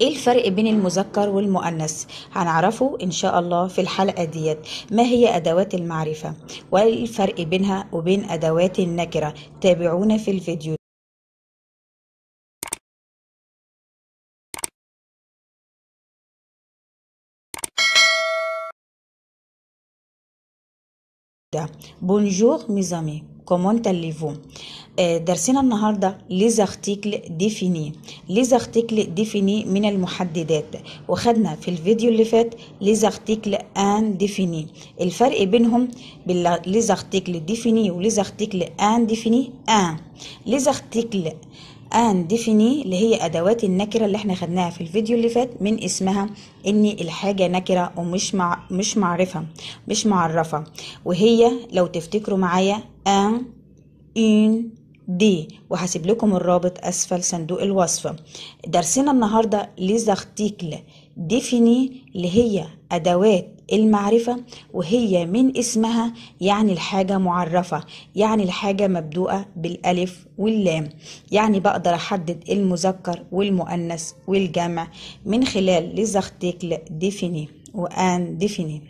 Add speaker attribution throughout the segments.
Speaker 1: ايه الفرق بين المذكر والمؤنث هنعرفه ان شاء الله في الحلقه ديت ما هي ادوات المعرفه وايه الفرق بينها وبين ادوات النكره تابعونا في الفيديو ده بونجور ميزامي كومون تليفون آه، درسنا النهاردة ليزارتيكل ديفيني ليزارتيكل ديفيني من المحددات وخدنا في الفيديو اللي فات ليزارتيكل ان ديفيني الفرق بينهم ليزارتيكل ديفيني وليزارتيكل ان ديفيني ان ليزارتيكل ان ديفيني اللي هي ادوات النكره اللي احنا خدناها في الفيديو اللي فات من اسمها ان الحاجه نكره ومش مع مش معرفه مش معرفه وهي لو تفتكروا معايا ان ان دي وهسيب لكم الرابط اسفل صندوق الوصف درسنا النهارده ليزارتيكل ديفيني اللي هي أدوات المعرفة وهي من اسمها يعني الحاجة معرفة يعني الحاجة مبدوءة بالألف واللام يعني بقدر أحدد المذكر والمؤنث والجمع من خلال لزختيك ديفيني وآن ديفيني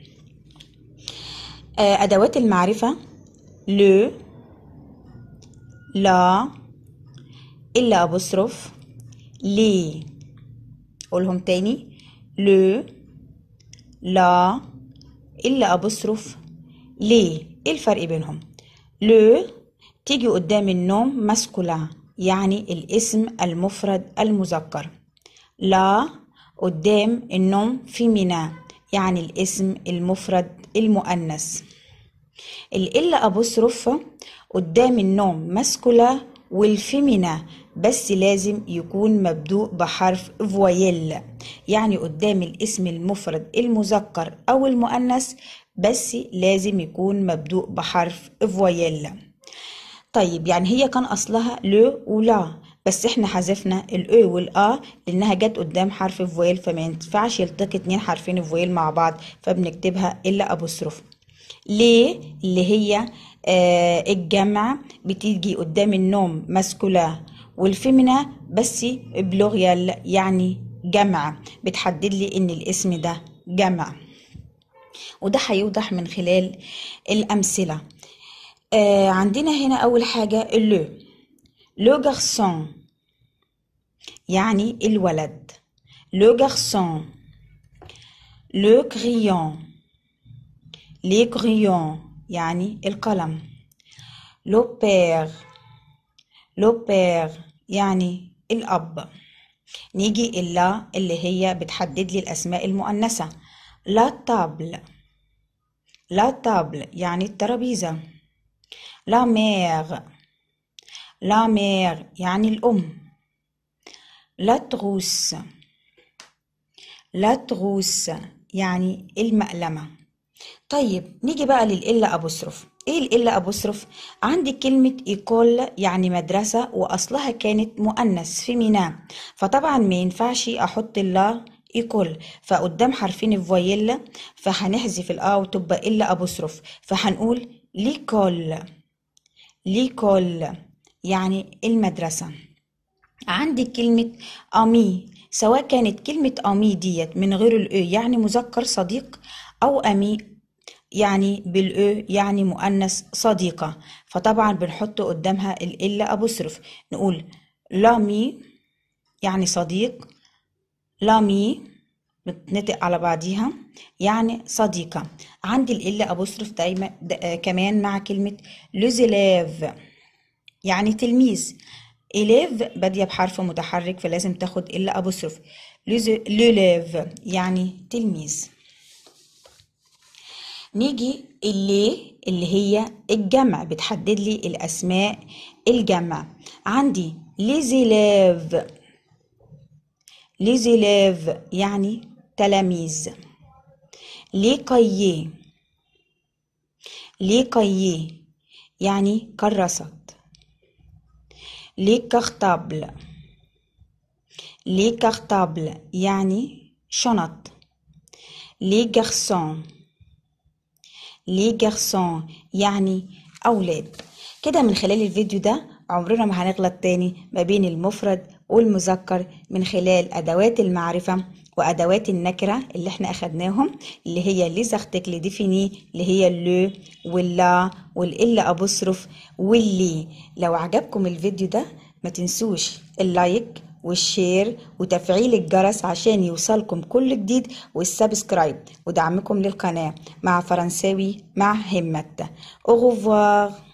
Speaker 1: آه، أدوات المعرفة لو لا إلا أبصرف لي قولهم تاني لو لا إلا أبصرف ليه إيه الفرق بينهم لو تيجي قدام النوم ماسكولا يعني الاسم المفرد المذكر لا قدام النوم في فيمينا يعني الاسم المفرد المؤنث الإلا أبوستروف قدام النوم ماسكولا والفيمينا بس لازم يكون مبدوء بحرف فويل يعني قدام الاسم المفرد المذكر أو المؤنث بس لازم يكون مبدوء بحرف فويلا طيب يعني هي كان أصلها لو ولا بس احنا حذفنا الاو e والا لانها جت قدام حرف فويل فما ينفعش يلتقي اتنين حرفين فويل مع بعض فبنكتبها الا ابوستروف ليه اللي هي آه الجمع بتيجي قدام النوم ماسكولا والفيمنا بس بلوغيال يعني جمع بتحدد لي ان الاسم ده جمع وده هيوضح من خلال الامثله آه عندنا هنا اول حاجه لو لو غارسون يعني الولد لو غارسون لو كريون لي كريون يعني القلم لو بير لو بير يعني الاب نيجي اللا اللي هي بتحدد لي الأسماء المؤنثة لا طابل لا طابل يعني الترابيزة لا مير لا مير يعني الأم لا تغوس لا تغوس يعني المألمة طيب نيجي بقى للإلا أبوستروف ايه الإلا أبوستروف عندي كلمة ايكول يعني مدرسة وأصلها كانت مؤنث في ميناء فطبعا ما ينفعش أحط لا ايكول فقدام حرفين الفويلا فهنحذف الأ وتبقى إلا أبوستروف فهنقول ليكول ليكول يعني المدرسة عندي كلمة أمي سواء كانت كلمة أمي ديت من غير الأ يعني مذكر صديق أو أمي يعني بالأو يعني مؤنث صديقة فطبعا بنحط قدامها الإلا أبوستروف نقول لامي يعني صديق لامي نتنطق على بعضيها يعني صديقة عندي الإلا أبوستروف دايما دا آه، كمان مع كلمة لوزيلاف يعني تلميذ إليف بادية بحرف متحرك فلازم تاخد إلا أبوستروف لولاف يعني تلميذ نيجي اللي اللي هي الجمع بتحدد لي الأسماء الجمع عندي ليزي ليزيلاف يعني تلاميذ لي ليكاييه يعني كراسات لي كارتابل يعني شنط لي garçons لي garçons يعني أولاد كده من خلال الفيديو ده عمرنا ما هنغلط تاني ما بين المفرد والمذكر من خلال أدوات المعرفة وأدوات النكرة اللي احنا أخدناهم اللي هي ليزارتيك لديفيني اللي هي لو واللا والإل أبصرف واللي لو عجبكم الفيديو ده ما تنسوش اللايك والشير وتفعيل الجرس عشان يوصلكم كل جديد والسبسكرايب ودعمكم للقناة مع فرنساوي مع همتة أغفار